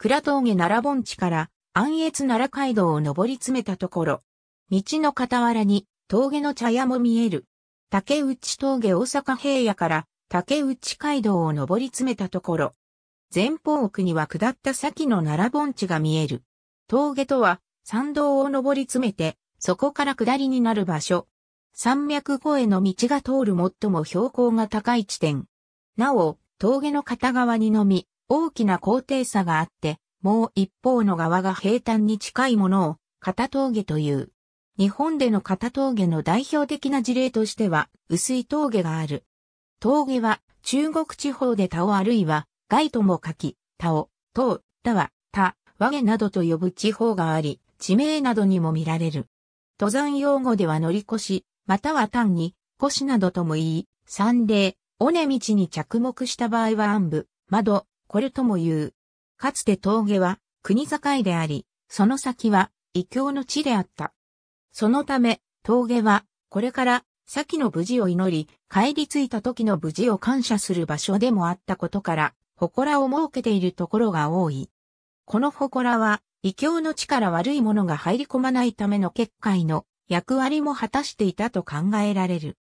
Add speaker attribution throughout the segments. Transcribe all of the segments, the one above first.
Speaker 1: 倉峠奈良盆地から安越奈良街道を登り詰めたところ、道の傍らに峠の茶屋も見える。竹内峠大阪平野から竹内街道を登り詰めたところ、前方奥には下った先の奈良盆地が見える。峠とは山道を登り詰めて、そこから下りになる場所。山脈越えの道が通る最も標高が高い地点。なお、峠の片側にのみ、大きな高低差があって、もう一方の側が平坦に近いものを片峠という。日本での片峠の代表的な事例としては、薄い峠がある。峠は中国地方で田尾あるいは、外とも書き、田尾、唐、田は、田、和毛などと呼ぶ地方があり、地名などにも見られる。登山用語では乗り越し、または単に、越しなどとも言い、山霊、尾根道に着目した場合は暗部、窓、これとも言う。かつて峠は国境であり、その先は異教の地であった。そのため、峠はこれから先の無事を祈り、帰り着いた時の無事を感謝する場所でもあったことから、祠を設けているところが多い。この祠は、異教の地から悪いものが入り込まないための結界の役割も果たしていたと考えられる。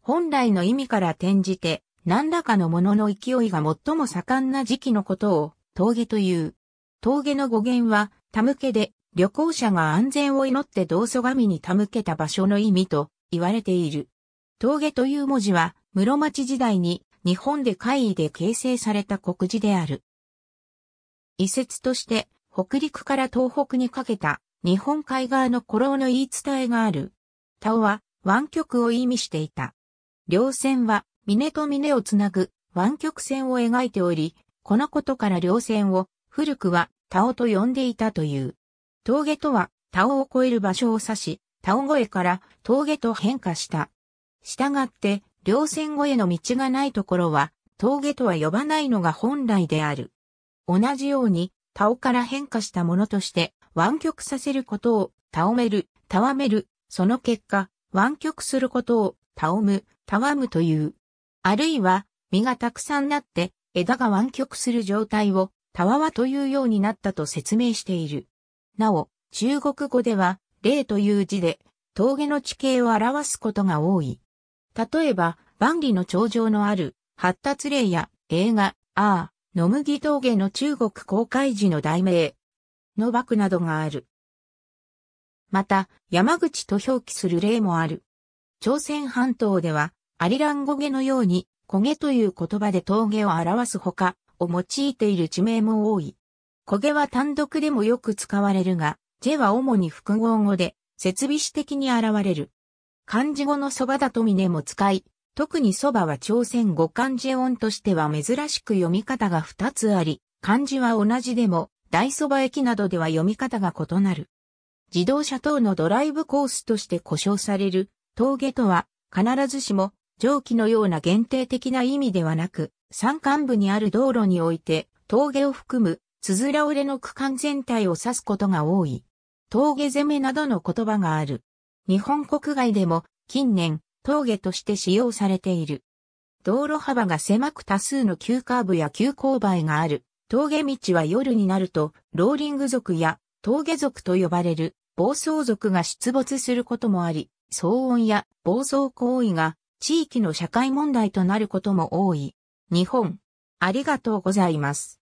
Speaker 1: 本来の意味から転じて、何らかのものの勢いが最も盛んな時期のことを峠という。峠の語源は、たむけで、旅行者が安全を祈って道祖神にたむけた場所の意味と言われている。峠という文字は、室町時代に日本で会議で形成された国字である。遺説として、北陸から東北にかけた日本海側の古老の言い伝えがある。田尾は湾曲を意味していた。稜線は峰と峰をつなぐ湾曲線を描いており、このことから稜線を古くは田尾と呼んでいたという。峠とは田尾を越える場所を指し、田尾越えから峠と変化した。したがって、稜線越えの道がないところは、峠とは呼ばないのが本来である。同じように、田尾から変化したものとして、湾曲させることを、たおめる、たわめる、その結果、湾曲することを、たおむ、たわむという。あるいは、実がたくさんなって、枝が湾曲する状態を、たわわというようになったと説明している。なお、中国語では、霊という字で、峠の地形を表すことが多い。例えば、万里の頂上のある、発達霊や、映画、ああ、野麦峠の中国公開時の題名、の幕などがある。また、山口と表記する例もある。朝鮮半島では、アリランゴゲのように、焦げという言葉で峠を表すほか、を用いている地名も多い。焦げは単独でもよく使われるが、ジェは主に複合語で、設備詞的に現れる。漢字語のそばだと峰も使い、特にそばは朝鮮語漢字音としては珍しく読み方が2つあり、漢字は同じでも、大蕎麦駅などでは読み方が異なる。自動車等のドライブコースとして故障される、峠とは、必ずしも蒸気のような限定的な意味ではなく、山間部にある道路において、峠を含む、つづら折れの区間全体を指すことが多い。峠攻めなどの言葉がある。日本国外でも近年峠として使用されている。道路幅が狭く多数の急カーブや急勾配がある。峠道は夜になるとローリング族や峠族と呼ばれる暴走族が出没することもあり、騒音や暴走行為が地域の社会問題となることも多い。日本、ありがとうございます。